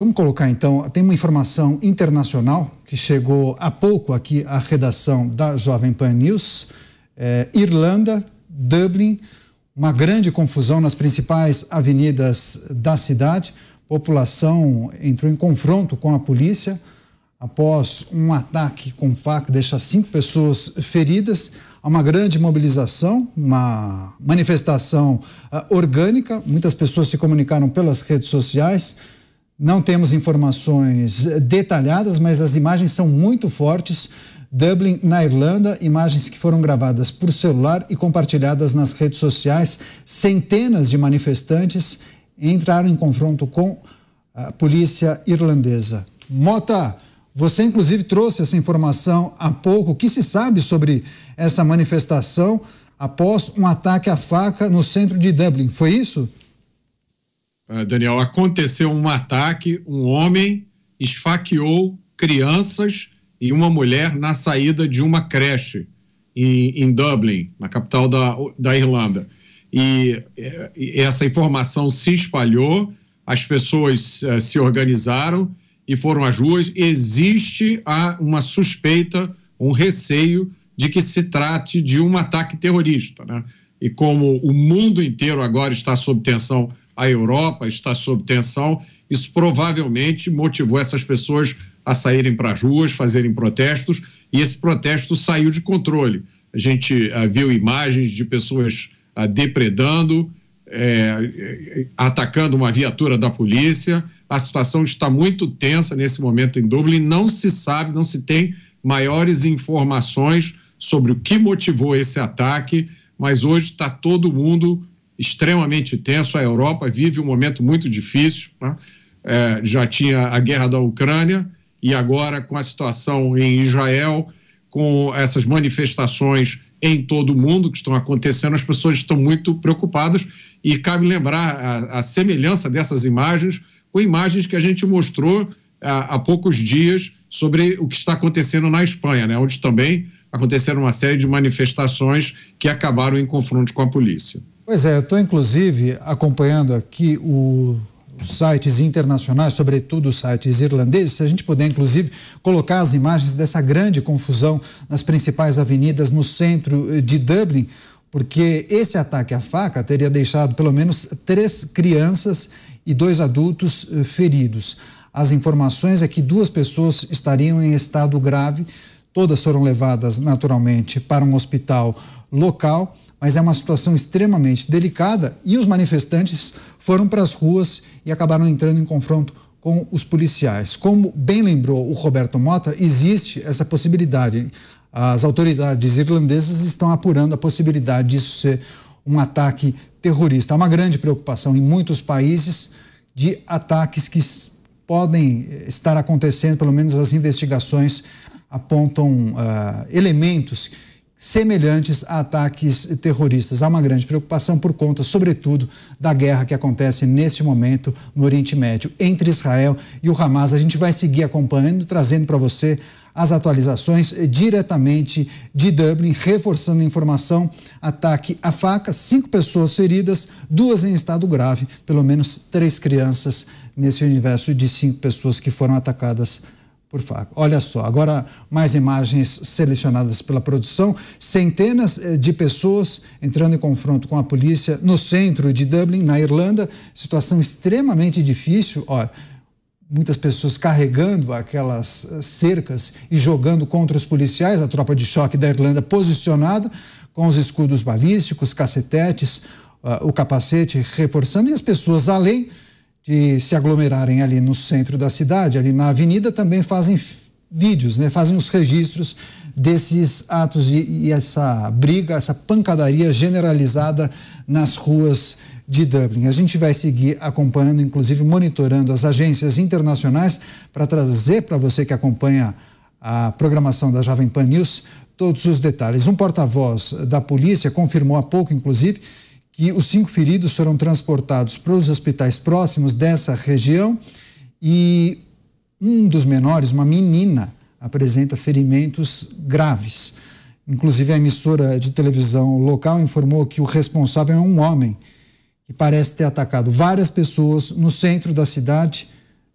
Vamos colocar então, tem uma informação internacional que chegou há pouco aqui à redação da Jovem Pan News. É, Irlanda, Dublin, uma grande confusão nas principais avenidas da cidade. População entrou em confronto com a polícia após um ataque com faca, deixa cinco pessoas feridas. Há uma grande mobilização, uma manifestação uh, orgânica. Muitas pessoas se comunicaram pelas redes sociais. Não temos informações detalhadas, mas as imagens são muito fortes. Dublin, na Irlanda, imagens que foram gravadas por celular e compartilhadas nas redes sociais. Centenas de manifestantes entraram em confronto com a polícia irlandesa. Mota, você inclusive trouxe essa informação há pouco. O que se sabe sobre essa manifestação após um ataque à faca no centro de Dublin? Foi isso? Ah, Daniel, aconteceu um ataque, um homem esfaqueou crianças e uma mulher na saída de uma creche em, em Dublin, na capital da, da Irlanda. E, eh, e, essa informação se espalhou, as pessoas uh, se organizaram e foram às ruas. Existe a, uma suspeita, um receio de que se trate de um ataque terrorista. Né? E como o mundo inteiro agora está sob tensão a Europa está sob tensão. Isso provavelmente motivou essas pessoas a saírem para as ruas, fazerem protestos, e esse protesto saiu de controle. A gente ah, viu imagens de pessoas ah, depredando, eh, eh, atacando uma viatura da polícia. A situação está muito tensa nesse momento em Dublin. Não se sabe, não se tem maiores informações sobre o que motivou esse ataque, mas hoje está todo mundo extremamente tenso. A Europa vive um momento muito difícil. Né? É, já tinha a guerra da Ucrânia e agora com a situação em Israel, com essas manifestações em todo o mundo que estão acontecendo, as pessoas estão muito preocupadas. E cabe lembrar a, a semelhança dessas imagens com imagens que a gente mostrou há, é, há poucos dias sobre o que está acontecendo na Espanha, né? onde também aconteceram uma série de manifestações que acabaram em confronto com a polícia. Pois é, eu estou inclusive acompanhando aqui o os sites internacionais, sobretudo os sites irlandeses, se a gente puder, inclusive, colocar as imagens dessa grande confusão nas principais avenidas no centro eh, de Dublin, porque esse ataque à faca teria deixado pelo menos três crianças e dois adultos eh, feridos. As informações é que duas pessoas estariam em estado grave, todas foram levadas naturalmente para um hospital local mas é uma situação extremamente delicada e os manifestantes foram para as ruas e acabaram entrando em confronto com os policiais. Como bem lembrou o Roberto Mota, existe essa possibilidade. As autoridades irlandesas estão apurando a possibilidade disso ser um ataque terrorista. Há uma grande preocupação em muitos países de ataques que podem eh, estar acontecendo, pelo menos as investigações apontam uh, elementos semelhantes a ataques terroristas. Há uma grande preocupação por conta, sobretudo, da guerra que acontece neste momento no Oriente Médio entre Israel e o Hamas. A gente vai seguir acompanhando, trazendo para você as atualizações diretamente de Dublin, reforçando a informação: ataque a faca, cinco pessoas feridas, duas em estado grave, pelo menos três crianças nesse universo de cinco pessoas que foram atacadas por faca. Olha só, agora mais imagens selecionadas pela produção. Centenas eh, de pessoas entrando em confronto com a polícia no centro de Dublin, na Irlanda. Situação extremamente difícil. Olha, muitas pessoas carregando aquelas eh, cercas e jogando contra os policiais. A tropa de choque da Irlanda posicionada com os escudos balísticos, cacetetes, ah, o capacete reforçando e as pessoas além que se aglomerarem ali no centro da cidade, ali na avenida, também fazem vídeos, né? fazem os registros desses atos e, e essa briga, essa pancadaria generalizada nas ruas de Dublin. A gente vai seguir acompanhando, inclusive monitorando as agências internacionais para trazer para você que acompanha a programação da Jovem Pan News todos os detalhes. Um porta-voz da polícia confirmou há pouco, inclusive, que os cinco feridos foram transportados para os hospitais próximos dessa região e um dos menores, uma menina, apresenta ferimentos graves. Inclusive, a emissora de televisão local informou que o responsável é um homem que parece ter atacado várias pessoas no centro da cidade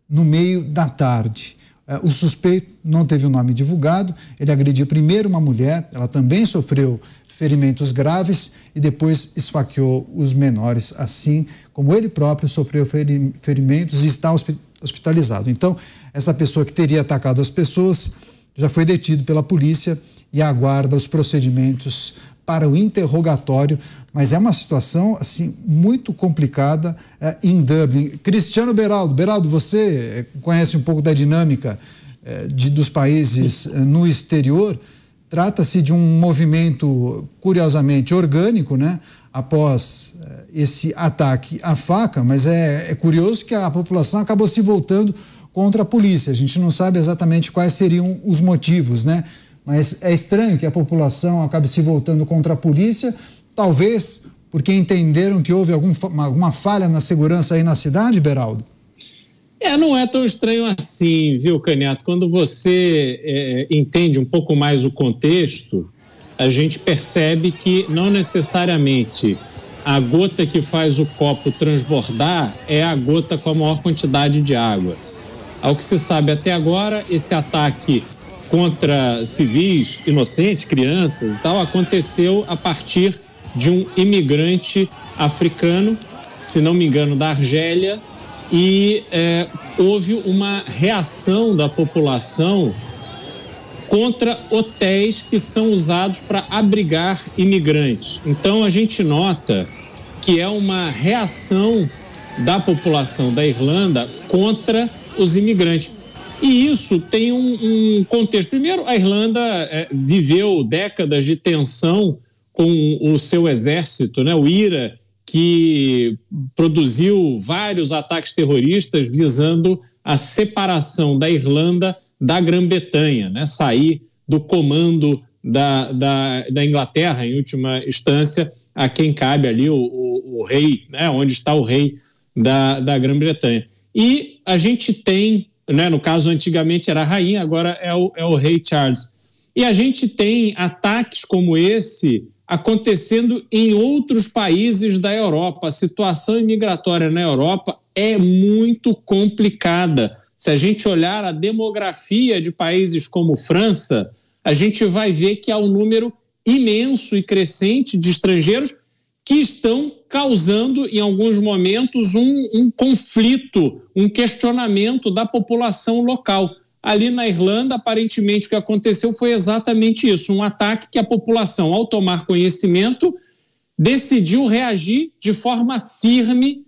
no meio da tarde. É, o suspeito não teve o nome divulgado, ele agrediu primeiro uma mulher, ela também sofreu ferimentos graves e depois esfaqueou os menores, assim como ele próprio sofreu ferimentos e está hospitalizado. Então, essa pessoa que teria atacado as pessoas já foi detido pela polícia e aguarda os procedimentos para o interrogatório, mas é uma situação assim muito complicada é, em Dublin. Cristiano Beraldo, Beraldo, você eh, conhece um pouco da dinâmica é, de, dos países é, no exterior. Trata-se de um movimento curiosamente orgânico, né? Após eh, esse ataque à faca, mas é, é curioso que a população acabou se voltando contra a polícia. A gente não sabe exatamente quais seriam os motivos, né? Mas é estranho que a população acabe se voltando contra a polícia, talvez porque entenderam que houve algum, alguma falha na segurança aí na cidade, Beraldo? É, não é tão estranho assim, viu, Caniato? Quando você é, entende um pouco mais o contexto, a gente percebe que não necessariamente a gota que faz o copo transbordar é a gota com a maior quantidade de água. Ao que se sabe até agora, esse ataque contra civis, inocentes, crianças e tal, aconteceu a partir de um imigrante africano, se não me engano, da Argélia, e é, houve uma reação da população contra hotéis que são usados para abrigar imigrantes. Então a gente nota que é uma reação da população da Irlanda contra os imigrantes. E isso tem um, um contexto. Primeiro, a Irlanda é, viveu décadas de tensão com o seu exército, né? o IRA, que produziu vários ataques terroristas visando a separação da Irlanda da Grã-Bretanha, né? sair do comando da, da, da, Inglaterra, em última instância, a quem cabe ali o, o, o rei, né? onde está o rei da, da Grã-Bretanha. E a gente tem, né? no caso antigamente era a rainha, agora é o, é o rei Charles. E a gente tem ataques como esse acontecendo em outros países da Europa. A situação imigratória na Europa é muito complicada. Se a gente olhar a demografia de países como França, a gente vai ver que há um número imenso e crescente de estrangeiros que estão causando, em alguns momentos, um, um conflito, um questionamento da população local ali na Irlanda, aparentemente o que aconteceu foi exatamente isso: um ataque que a população, ao tomar conhecimento, decidiu reagir de forma firme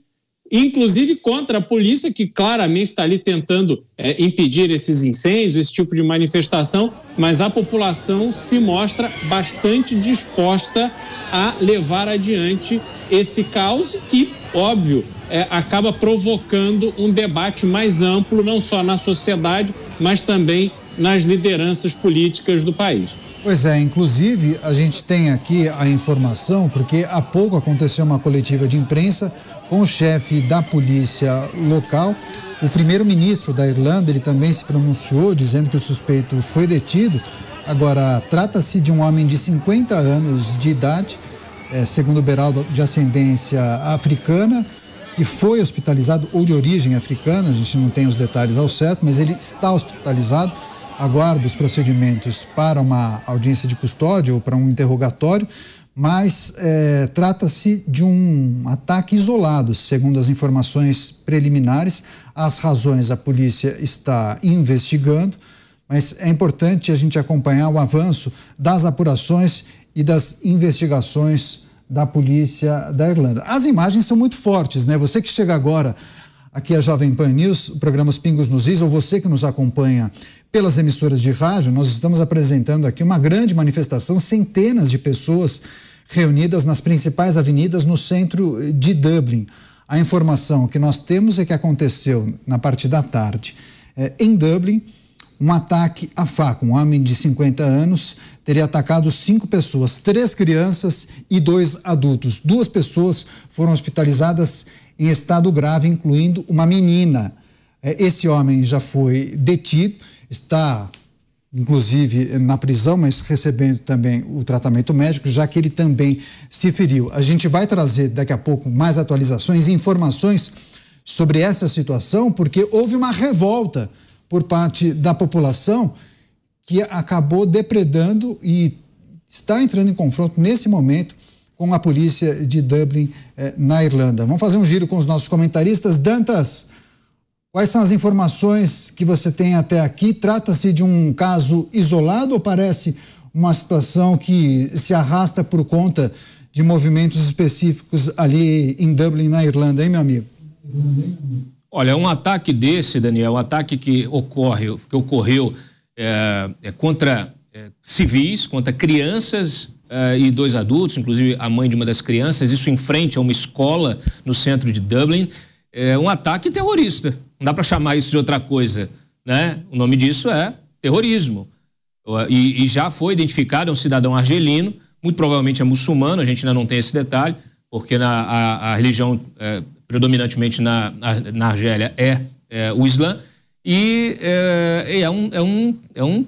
inclusive contra a polícia, que claramente está ali tentando é, impedir esses incêndios, esse tipo de manifestação, mas a população se mostra bastante disposta a levar adiante esse caos que, óbvio, é, acaba provocando um debate mais amplo, não só na sociedade, mas também nas lideranças políticas do país. Pois é, inclusive a gente tem aqui a informação, porque há pouco aconteceu uma coletiva de imprensa com o chefe da polícia local. O primeiro-ministro da Irlanda, ele também se pronunciou dizendo que o suspeito foi detido. Agora, trata-se de um homem de 50 anos de idade, é, segundo o Beraldo, de ascendência africana, que foi hospitalizado ou de origem africana, a gente não tem os detalhes ao certo, mas ele está hospitalizado aguarda os procedimentos para uma audiência de custódia ou para um interrogatório, mas é, trata-se de um ataque isolado, segundo as informações preliminares. As razões a polícia está investigando, mas é importante a gente acompanhar o avanço das apurações e das investigações da polícia da Irlanda. As imagens são muito fortes, né? Você que chega agora Aqui é a Jovem Pan News, o programa Os Pingos nos Is, ou você que nos acompanha pelas emissoras de rádio, nós estamos apresentando aqui uma grande manifestação, centenas de pessoas reunidas nas principais avenidas no centro de Dublin. A informação que nós temos é que aconteceu na parte da tarde eh, em Dublin um ataque à faca. Um homem de 50 anos teria atacado cinco pessoas, três crianças e dois adultos. Duas pessoas foram hospitalizadas em estado grave, incluindo uma menina. É, esse homem já foi detido, está inclusive na prisão, mas recebendo também o tratamento médico, já que ele também se feriu. A gente vai trazer daqui a pouco mais atualizações e informações sobre essa situação, porque houve uma revolta por parte da população que acabou depredando e está entrando em confronto nesse momento com a polícia de Dublin, eh, na Irlanda. Vamos fazer um giro com os nossos comentaristas. Dantas, quais são as informações que você tem até aqui? Trata-se de um caso isolado ou parece uma situação que se arrasta por conta de movimentos específicos ali em Dublin, na Irlanda, hein, meu amigo? Olha, um ataque desse, Daniel, um ataque que ocorre, que ocorreu é, é contra é, civis, contra crianças uh, e dois adultos, inclusive a mãe de uma das crianças, isso em frente a uma escola no centro de Dublin. É um ataque terrorista. Não dá para chamar isso de outra coisa. Né? O nome disso é terrorismo. Eh, e, e já foi identificado, é um cidadão argelino, muito provavelmente é muçulmano, a gente ainda não tem esse detalhe, porque na, a, a religião é, predominantemente na, na Argélia é, é o Islã. E é, é, um, é, um, é um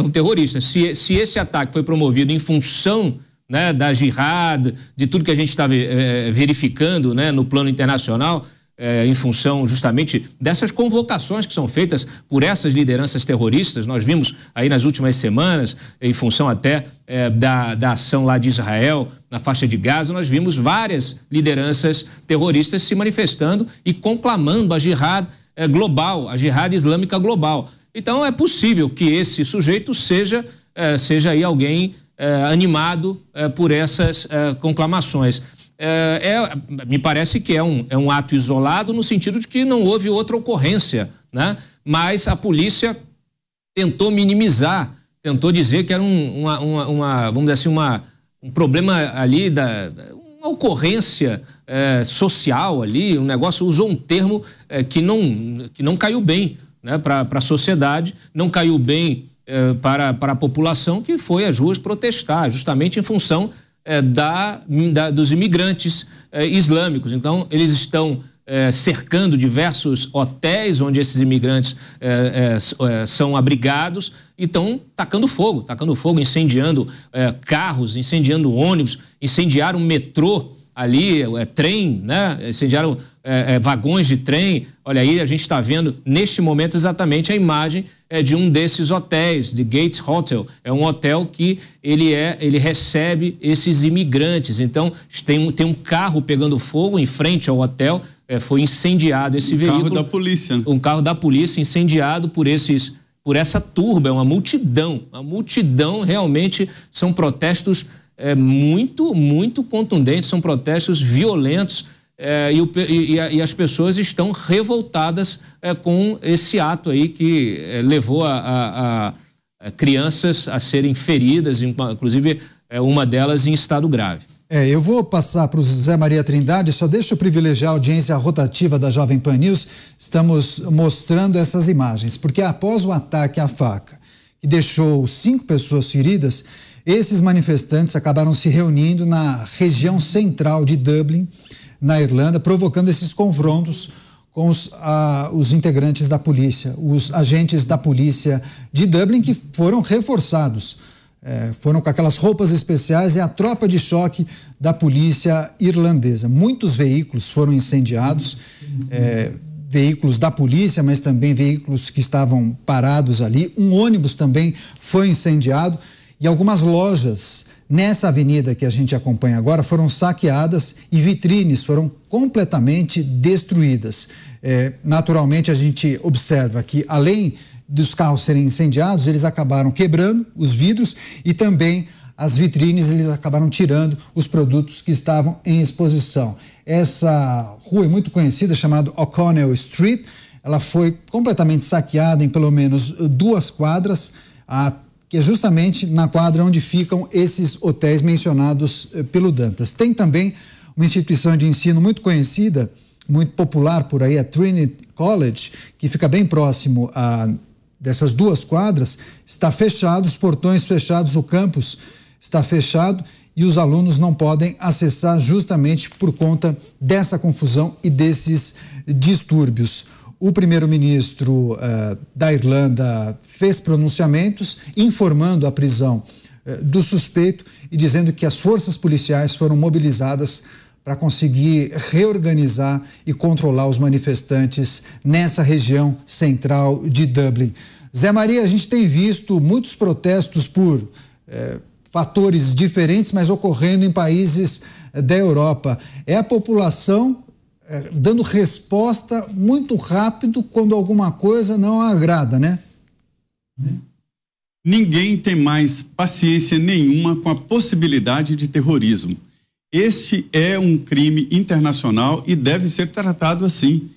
um terrorista. Se, se esse ataque foi promovido em função né, da jihad, de tudo que a gente está é, eh, verificando né, no plano internacional, é, em função justamente dessas convocações que são feitas por essas lideranças terroristas. Nós vimos aí nas últimas semanas, em função até é, da, da ação lá de Israel, na faixa de Gaza, nós vimos várias lideranças terroristas se manifestando e conclamando a jihad global, a jihad islâmica global. Então é possível que esse sujeito seja, eh, seja aí alguém eh, animado eh, por essas conclamações. É, me parece que é um, é um ato isolado no sentido de que não houve outra ocorrência, né? Mas a polícia tentou minimizar, tentou dizer que era um, uma, uma, uma vamos dizer assim, uma, um problema ali da uma ocorrência social ali, um negócio usou um termo que não que não caiu bem né, para a sociedade, não caiu bem eh, para, para a população que foi às ruas protestar, justamente em função eh, da, da, dos imigrantes eh, islâmicos. Então, eles estão eh, cercando diversos hotéis onde esses imigrantes eh, eh, são abrigados e estão tacando fogo, tacando fogo, incendiando carros, incendiando ônibus, incendiaram metrô ali, é, trem, né? Incendiaram é, é, vagões de trem. Olha aí, a gente está vendo neste momento exatamente a imagem é, de um desses hotéis, de Gates Hotel. É um hotel que ele é, ele recebe esses imigrantes. Então tem um, tem um carro pegando fogo em frente ao hotel. É, foi incendiado esse um veículo. Um carro da polícia. Né? Um carro da polícia incendiado por esses, por essa turba. É uma multidão, uma multidão. Realmente são protestos é, muito, muito contundentes, são protestos violentos. É, e, o, e, e, as pessoas estão revoltadas é, com esse ato aí que é, levou a, a, a, crianças a serem feridas, inclusive é, uma delas em estado grave. É, eu vou passar para o Zé Maria Trindade, só deixa eu privilegiar a audiência rotativa da Jovem Pan News. Estamos mostrando essas imagens, porque após o ataque à faca, que deixou cinco pessoas feridas, esses manifestantes acabaram se reunindo na região central de Dublin, na Irlanda, provocando esses confrontos com os, os, integrantes da polícia, os agentes da polícia de Dublin, que foram reforçados. É, foram com aquelas roupas especiais e a tropa de choque da polícia irlandesa. Muitos veículos foram incendiados, é, veículos da polícia, mas também veículos que estavam parados ali. Um ônibus também foi incendiado e algumas lojas nessa avenida que a gente acompanha agora foram saqueadas e vitrines foram completamente destruídas. É, naturalmente, a gente observa que, além dos carros serem incendiados, eles acabaram quebrando os vidros e também as vitrines, eles acabaram tirando os produtos que estavam em exposição. Essa rua é muito conhecida, chamada O'Connell Street. Ela foi completamente saqueada em pelo menos duas quadras. A que é justamente na quadra onde ficam esses hotéis mencionados eh, pelo Dantas. Tem também uma instituição de ensino muito conhecida, muito popular por aí, a Trinity College, que fica bem próximo a, ah, dessas duas quadras, está fechado, os portões fechados, o campus está fechado e os alunos não podem acessar justamente por conta dessa confusão e desses distúrbios o primeiro-ministro uh, da Irlanda fez pronunciamentos informando a prisão uh, do suspeito e dizendo que as forças policiais foram mobilizadas para conseguir reorganizar e controlar os manifestantes nessa região central de Dublin. Zé Maria, a gente tem visto muitos protestos por eh, fatores diferentes, mas ocorrendo em países eh, da Europa. É a população é, dando resposta muito rápido quando alguma coisa não agrada, né? Ninguém tem mais paciência nenhuma com a possibilidade de terrorismo. Este é um crime internacional e deve ser tratado assim.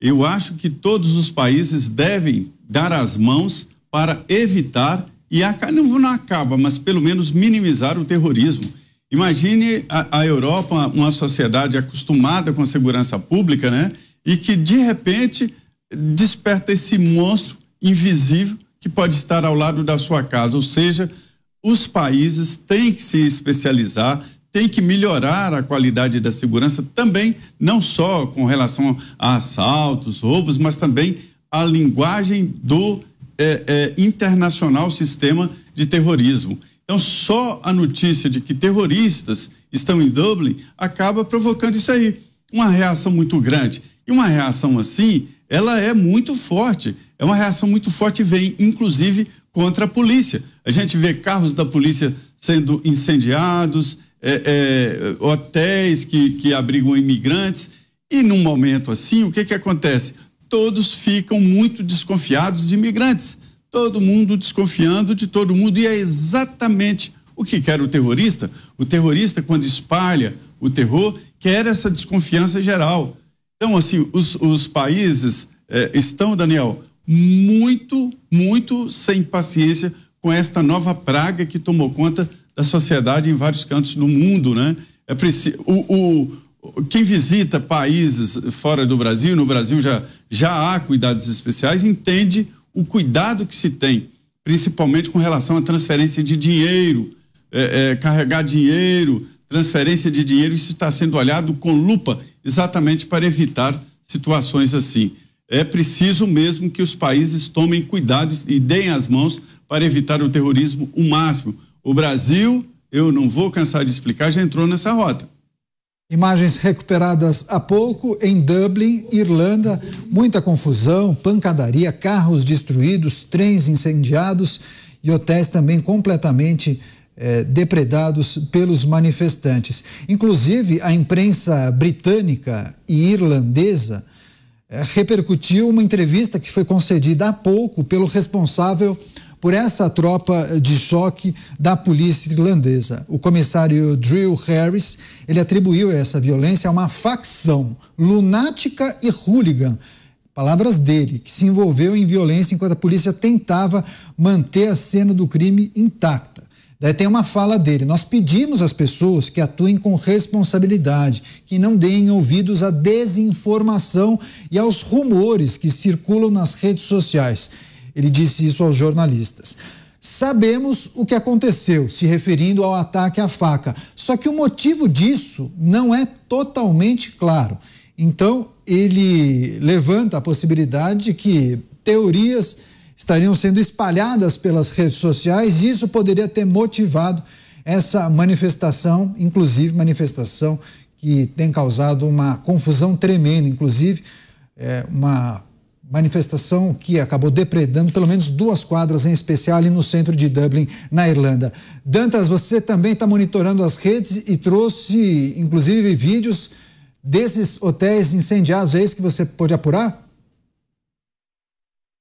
Eu acho que todos os países devem dar as mãos para evitar e não acaba, mas pelo menos minimizar o terrorismo. Imagine a, a Europa, uma sociedade acostumada com a segurança pública, né? E que de repente desperta esse monstro invisível que pode estar ao lado da sua casa. Ou seja, os países têm que se especializar, têm que melhorar a qualidade da segurança também, não só com relação a assaltos, roubos, mas também a linguagem do é, é, internacional sistema de terrorismo. Então, só a notícia de que terroristas estão em Dublin acaba provocando isso aí, uma reação muito grande. E uma reação assim, ela é muito forte, é uma reação muito forte e vem, inclusive, contra a polícia. A gente vê carros da polícia sendo incendiados, é, é, hotéis que, que abrigam imigrantes. E num momento assim, o que, que acontece? Todos ficam muito desconfiados de imigrantes todo mundo desconfiando de todo mundo. E é exatamente o que quer o terrorista. O terrorista, quando espalha o terror, quer essa desconfiança geral. Então, assim, os, os países eh, estão, Daniel, muito, muito sem paciência com esta nova praga que tomou conta da sociedade em vários cantos do mundo, né? É preciso, o, o, quem visita países fora do Brasil, no Brasil já, já há cuidados especiais, entende o cuidado que se tem, principalmente com relação à transferência de dinheiro, é, é, carregar dinheiro, transferência de dinheiro, isso está sendo olhado com lupa, exatamente para evitar situações assim. É preciso mesmo que os países tomem cuidado e deem as mãos para evitar o terrorismo o máximo. O Brasil, eu não vou cansar de explicar, já entrou nessa rota. Imagens recuperadas há pouco em Dublin, Irlanda. Muita confusão, pancadaria, carros destruídos, trens incendiados e hotéis também completamente eh, depredados pelos manifestantes. Inclusive, a imprensa britânica e irlandesa eh, repercutiu uma entrevista que foi concedida há pouco pelo responsável por essa tropa de choque da polícia irlandesa. O comissário Drew Harris, ele atribuiu essa violência a uma facção lunática e hooligan palavras dele, que se envolveu em violência enquanto a polícia tentava manter a cena do crime intacta. Daí tem uma fala dele: Nós pedimos às pessoas que atuem com responsabilidade, que não deem ouvidos à desinformação e aos rumores que circulam nas redes sociais. Ele disse isso aos jornalistas. Sabemos o que aconteceu, se referindo ao ataque à faca. Só que o motivo disso não é totalmente claro. Então, ele levanta a possibilidade de que teorias estariam sendo espalhadas pelas redes sociais e isso poderia ter motivado essa manifestação, inclusive manifestação que tem causado uma confusão tremenda, inclusive é, uma manifestação que acabou depredando pelo menos duas quadras, em especial ali no centro de Dublin, na Irlanda. Dantas, você também está monitorando as redes e trouxe, inclusive, vídeos desses hotéis incendiados. É isso que você pôde apurar?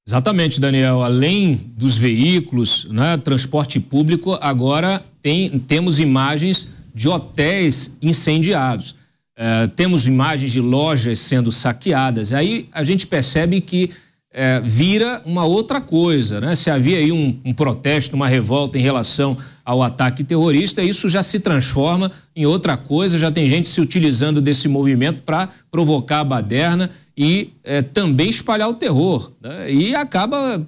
Exatamente, Daniel. Além dos veículos, né, transporte público, agora tem, temos imagens de hotéis incendiados. Uh, temos imagens de lojas sendo saqueadas. Aí a gente percebe que uh, vira uma outra coisa, né? Se havia aí um, um, protesto, uma revolta em relação ao ataque terrorista, isso já se transforma em outra coisa. Já tem gente se utilizando desse movimento para provocar a baderna e uh, também espalhar o terror. Né? E acaba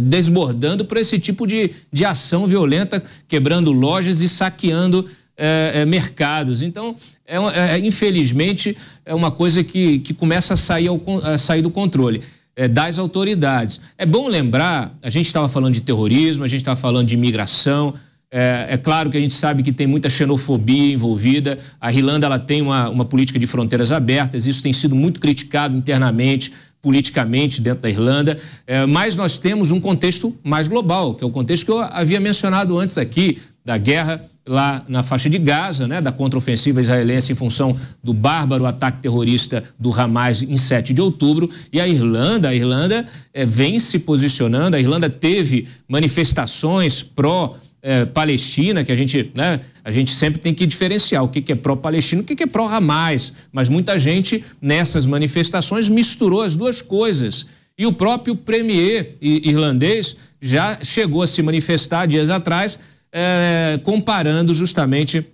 desbordando para esse tipo de, de ação violenta, quebrando lojas e saqueando é, é, mercados. Então, é, é, infelizmente, é uma coisa que, que começa a sair, ao, a sair do controle é, das autoridades. É bom lembrar, a gente estava falando de terrorismo, a gente estava falando de imigração. É, é, claro que a gente sabe que tem muita xenofobia envolvida. A Irlanda ela tem uma, uma política de fronteiras abertas. Isso tem sido muito criticado internamente, politicamente, dentro da Irlanda. É, mas nós temos um contexto mais global, que é o contexto que eu havia mencionado antes aqui, da guerra lá na faixa de Gaza, né, da contraofensiva israelense em função do bárbaro ataque terrorista do Hamas em 7 de outubro. E a Irlanda, a Irlanda é, vem se posicionando, a Irlanda teve manifestações pró- é, Palestina, que a gente, né, a gente sempre tem que diferenciar o que, que é pró-palestino e o que, que é pró-Hamas. Mas muita gente, nessas manifestações, misturou as duas coisas. E o próprio premier irlandês já chegou a se manifestar dias atrás é, comparando justamente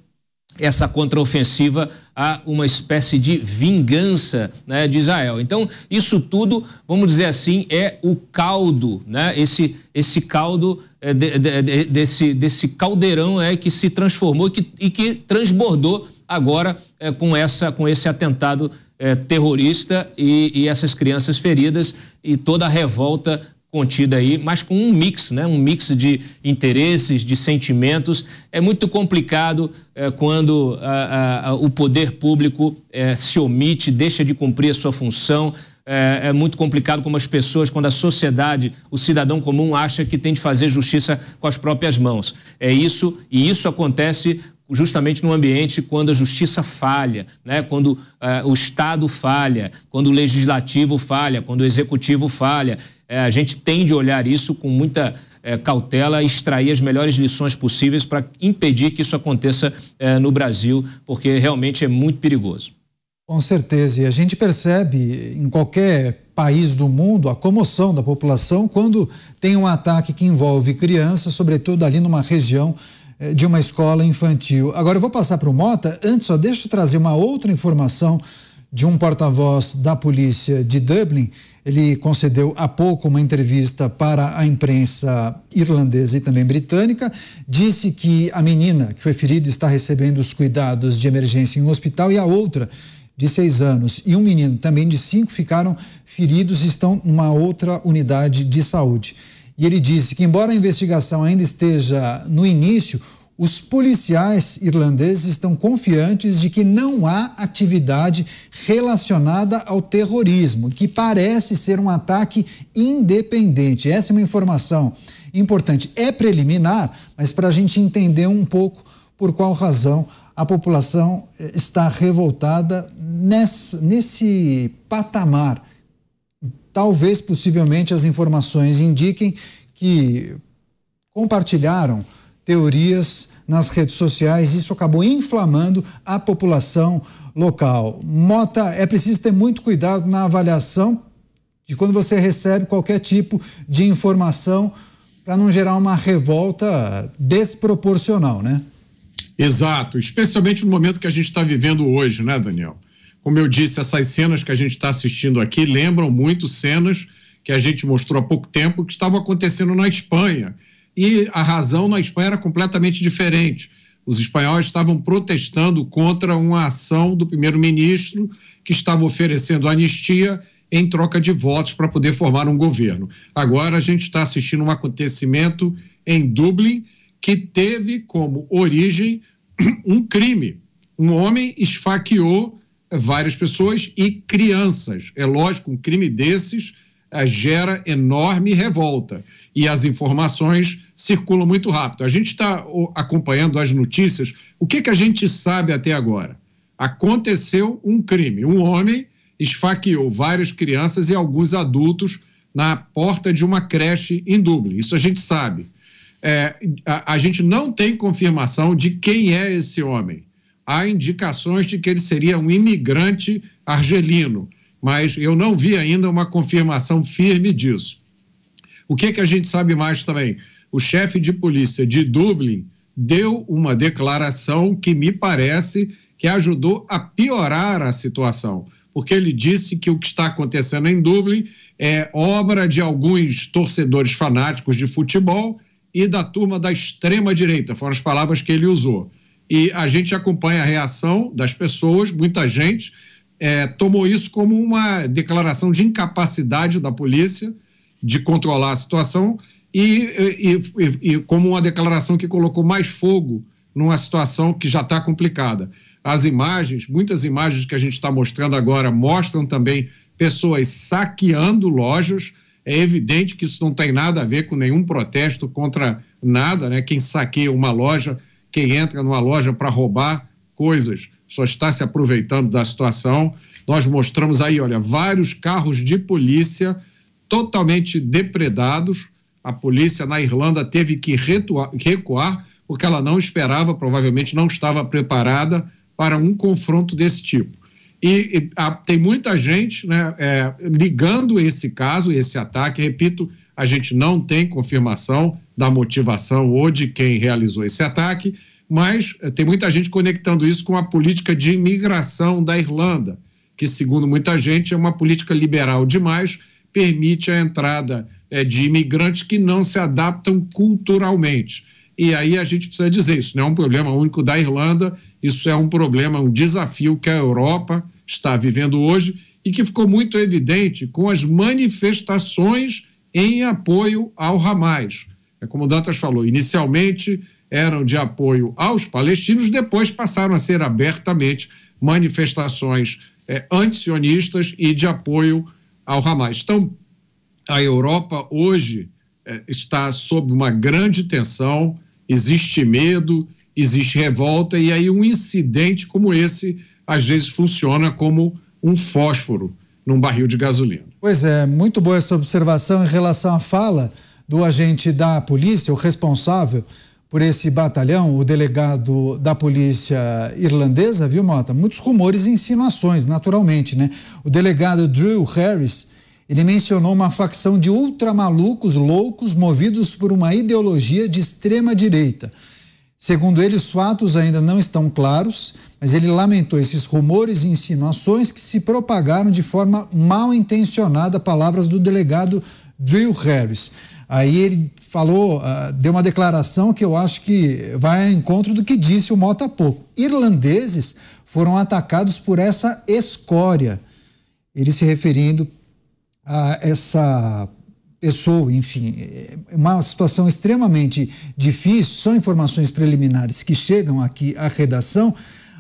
essa contraofensiva a uma espécie de vingança né, de Israel. Então, isso tudo, vamos dizer assim, é o caldo, né, esse, esse caldo é, de, de, de, desse, desse caldeirão é, que se transformou e que, e que transbordou agora é, com, essa, com esse atentado é, terrorista e, e, essas crianças feridas e toda a revolta contida aí, mas com um mix, né? um mix de interesses, de sentimentos. É muito complicado é, quando a, a, o poder público é, se omite, deixa de cumprir a sua função. É, é, muito complicado como as pessoas, quando a sociedade, o cidadão comum acha que tem de fazer justiça com as próprias mãos. É isso, e isso acontece justamente no ambiente quando a justiça falha, né? quando uh, o Estado falha, quando o legislativo falha, quando o executivo falha é, a gente tem de olhar isso com muita é, cautela, extrair as melhores lições possíveis para impedir que isso aconteça é, no Brasil, porque realmente é muito perigoso. Com certeza, e a gente percebe em qualquer país do mundo a comoção da população quando tem um ataque que envolve crianças, sobretudo ali numa região é, de uma escola infantil. Agora eu vou passar para o Mota, antes só deixa eu trazer uma outra informação de um porta-voz da polícia de Dublin. Ele concedeu há pouco uma entrevista para a imprensa irlandesa e também britânica. Disse que a menina que foi ferida está recebendo os cuidados de emergência em um hospital e a outra, de seis anos, e um menino também de cinco ficaram feridos e estão numa outra unidade de saúde. E ele disse que, embora a investigação ainda esteja no início, os policiais irlandeses estão confiantes de que não há atividade relacionada ao terrorismo, que parece ser um ataque independente. Essa é uma informação importante. É preliminar, mas para a gente entender um pouco por qual razão a população eh, está revoltada nesse, nesse patamar. Talvez, possivelmente, as informações indiquem que compartilharam teorias nas redes sociais. Isso acabou inflamando a população local. Mota, é preciso ter muito cuidado na avaliação de quando você recebe qualquer tipo de informação para não gerar uma revolta desproporcional, né? Exato, especialmente no momento que a gente está vivendo hoje, né, Daniel? Como eu disse, essas cenas que a gente está assistindo aqui lembram muito cenas que a gente mostrou há pouco tempo que estavam acontecendo na Espanha, e a razão na Espanha era completamente diferente. Os espanhóis estavam protestando contra uma ação do primeiro-ministro que estava oferecendo anistia em troca de votos para poder formar um governo. Agora a gente está assistindo um acontecimento em Dublin que teve como origem um crime. Um homem esfaqueou várias pessoas e crianças. É lógico, um crime desses eh, gera enorme revolta. E as informações circulam muito rápido. A gente está acompanhando as notícias. O que, que a gente sabe até agora? Aconteceu um crime. Um homem esfaqueou várias crianças e alguns adultos na porta de uma creche em Dublin. Isso a gente sabe. É, a, a gente não tem confirmação de quem é esse homem. Há indicações de que ele seria um imigrante argelino, mas eu não vi ainda uma confirmação firme disso. O que, que a gente sabe mais também? o chefe de polícia de Dublin deu uma declaração que me parece que ajudou a piorar a situação, porque ele disse que o que está acontecendo em Dublin é obra de alguns torcedores fanáticos de futebol e da turma da extrema direita, foram as palavras que ele usou. E a gente acompanha a reação das pessoas, muita gente é, tomou isso como uma declaração de incapacidade da polícia de controlar a situação e, e, e como uma declaração que colocou mais fogo numa situação que já está complicada. As imagens, muitas imagens que a gente está mostrando agora, mostram também pessoas saqueando lojas. É evidente que isso não tem nada a ver com nenhum protesto contra nada, né? Quem saqueia uma loja, quem entra numa loja para roubar coisas, só está se aproveitando da situação. Nós mostramos aí, olha, vários carros de polícia totalmente depredados a polícia na Irlanda teve que recuar porque ela não esperava, provavelmente não estava preparada para um confronto desse tipo. E, e a, tem muita gente né, é, ligando esse caso, esse ataque. Repito, a gente não tem confirmação da motivação ou de quem realizou esse ataque, mas é, tem muita gente conectando isso com a política de imigração da Irlanda, que, segundo muita gente, é uma política liberal demais, permite a entrada é, de imigrantes que não se adaptam culturalmente. E aí a gente precisa dizer: isso não é um problema único da Irlanda, isso é um problema, um desafio que a Europa está vivendo hoje e que ficou muito evidente com as manifestações em apoio ao Hamas. É como o Dantas falou, inicialmente eram de apoio aos palestinos, depois passaram a ser abertamente manifestações é, antisionistas e de apoio ao Hamas. Então, a Europa hoje eh, está sob uma grande tensão, existe medo, existe revolta, e aí um incidente como esse às vezes funciona como um fósforo num barril de gasolina. Pois é, muito boa essa observação em relação à fala do agente da polícia, o responsável por esse batalhão, o delegado da polícia irlandesa, viu, Mota? Muitos rumores e insinuações, naturalmente, né? O delegado Drew Harris ele mencionou uma facção de ultramalucos loucos movidos por uma ideologia de extrema direita. Segundo ele, os fatos ainda não estão claros, mas ele lamentou esses rumores e insinuações que se propagaram de forma mal intencionada, palavras do delegado Drew Harris. Aí ele falou, ah, deu uma declaração que eu acho que vai ao encontro do que disse o Mota pouco. Irlandeses foram atacados por essa escória. Ele se referindo a essa pessoa, enfim, é uma situação extremamente difícil, são informações preliminares que chegam aqui à redação.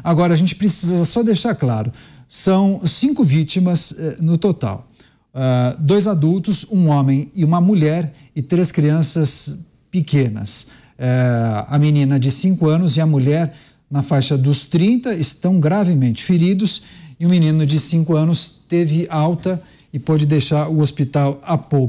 Agora, a gente precisa só deixar claro: são cinco vítimas eh, no total. Uh, dois adultos, um homem e uma mulher, e três crianças pequenas. Uh, a menina de 5 anos e a mulher na faixa dos 30 estão gravemente feridos, e o menino de 5 anos teve alta e pode deixar o hospital a pouco.